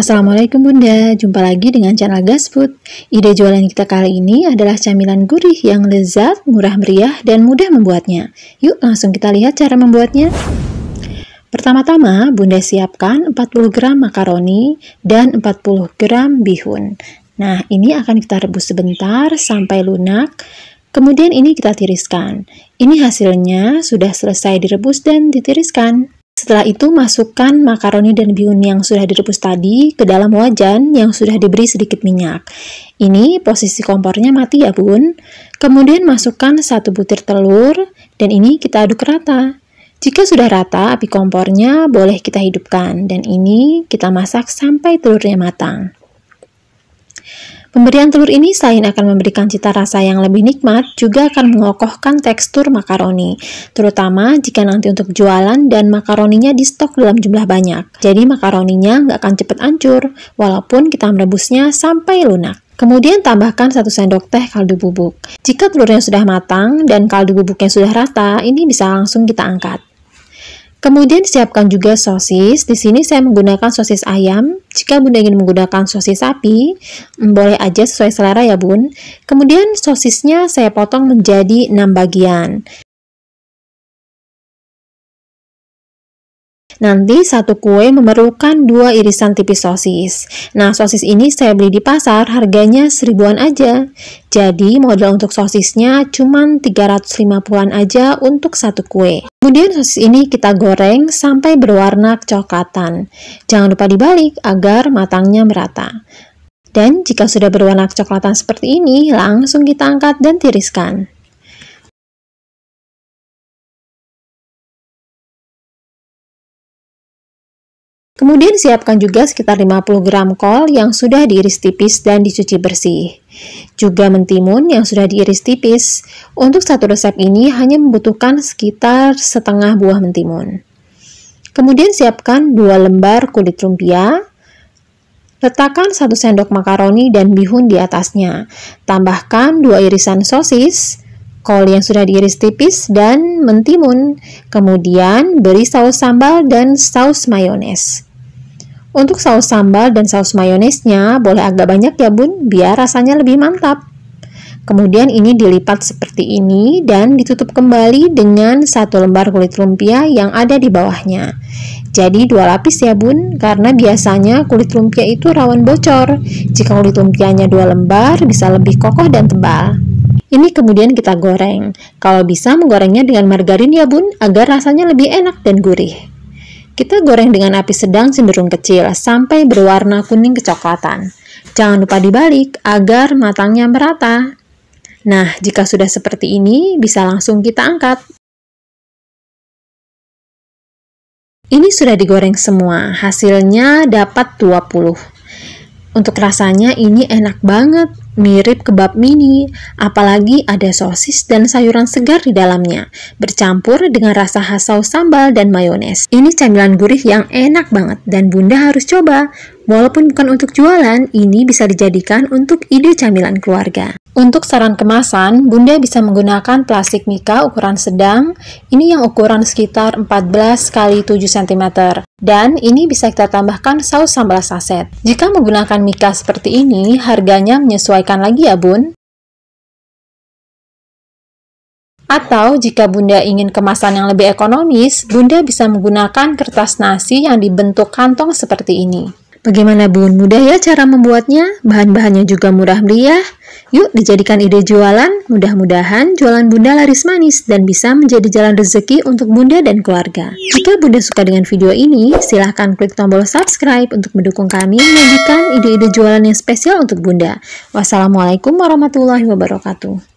Assalamualaikum Bunda, jumpa lagi dengan channel Gas Food. Ide jualan kita kali ini adalah camilan gurih yang lezat, murah meriah, dan mudah membuatnya. Yuk langsung kita lihat cara membuatnya. Pertama-tama, Bunda siapkan 40 gram makaroni dan 40 gram bihun. Nah, ini akan kita rebus sebentar sampai lunak. Kemudian ini kita tiriskan. Ini hasilnya sudah selesai direbus dan ditiriskan. Setelah itu, masukkan makaroni dan bihun yang sudah direbus tadi ke dalam wajan yang sudah diberi sedikit minyak. Ini posisi kompornya mati ya bun. Kemudian masukkan satu butir telur dan ini kita aduk rata. Jika sudah rata api kompornya boleh kita hidupkan dan ini kita masak sampai telurnya matang. Pemberian telur ini selain akan memberikan cita rasa yang lebih nikmat, juga akan mengokohkan tekstur makaroni, terutama jika nanti untuk jualan dan makaroninya di stok dalam jumlah banyak. Jadi makaroninya nggak akan cepat hancur, walaupun kita merebusnya sampai lunak. Kemudian tambahkan 1 sendok teh kaldu bubuk. Jika telurnya sudah matang dan kaldu bubuknya sudah rata, ini bisa langsung kita angkat. Kemudian siapkan juga sosis. Di sini saya menggunakan sosis ayam. Jika Bunda ingin menggunakan sosis sapi, boleh aja sesuai selera ya, Bun. Kemudian sosisnya saya potong menjadi 6 bagian. Nanti satu kue memerlukan dua irisan tipis sosis. Nah, sosis ini saya beli di pasar harganya seribuan aja. Jadi, modal untuk sosisnya cuma 350-an aja untuk satu kue. Kemudian sosis ini kita goreng sampai berwarna kecoklatan. Jangan lupa dibalik agar matangnya merata. Dan jika sudah berwarna kecoklatan seperti ini, langsung kita angkat dan tiriskan. Kemudian siapkan juga sekitar 50 gram kol yang sudah diiris tipis dan dicuci bersih. Juga mentimun yang sudah diiris tipis. Untuk satu resep ini hanya membutuhkan sekitar setengah buah mentimun. Kemudian siapkan 2 lembar kulit lumpia, Letakkan 1 sendok makaroni dan bihun di atasnya. Tambahkan 2 irisan sosis, kol yang sudah diiris tipis dan mentimun. Kemudian beri saus sambal dan saus mayones. Untuk saus sambal dan saus mayonesnya boleh agak banyak ya bun, biar rasanya lebih mantap. Kemudian ini dilipat seperti ini dan ditutup kembali dengan satu lembar kulit lumpia yang ada di bawahnya. Jadi dua lapis ya bun, karena biasanya kulit lumpia itu rawan bocor. Jika kulit lumpianya dua lembar bisa lebih kokoh dan tebal. Ini kemudian kita goreng. Kalau bisa menggorengnya dengan margarin ya bun, agar rasanya lebih enak dan gurih. Kita goreng dengan api sedang cenderung kecil sampai berwarna kuning kecoklatan. Jangan lupa dibalik agar matangnya merata. Nah, jika sudah seperti ini, bisa langsung kita angkat. Ini sudah digoreng semua, hasilnya dapat 20. Untuk rasanya ini enak banget. Mirip kebab mini, apalagi ada sosis dan sayuran segar di dalamnya, bercampur dengan rasa khas saus sambal dan mayones. Ini camilan gurih yang enak banget dan Bunda harus coba. Walaupun bukan untuk jualan, ini bisa dijadikan untuk ide camilan keluarga. Untuk saran kemasan, Bunda bisa menggunakan plastik mika ukuran sedang, ini yang ukuran sekitar 14 x 7 cm. Dan ini bisa kita tambahkan saus sambal saset. Jika menggunakan mika seperti ini, harganya menyesuaikan lagi ya bun. Atau jika Bunda ingin kemasan yang lebih ekonomis, Bunda bisa menggunakan kertas nasi yang dibentuk kantong seperti ini. Bagaimana bun? Mudah ya cara membuatnya? Bahan-bahannya juga murah meriah. Yuk dijadikan ide jualan. Mudah-mudahan jualan bunda laris manis dan bisa menjadi jalan rezeki untuk bunda dan keluarga. Jika bunda suka dengan video ini, silahkan klik tombol subscribe untuk mendukung kami menyajikan ide-ide jualan yang spesial untuk bunda. Wassalamualaikum warahmatullahi wabarakatuh.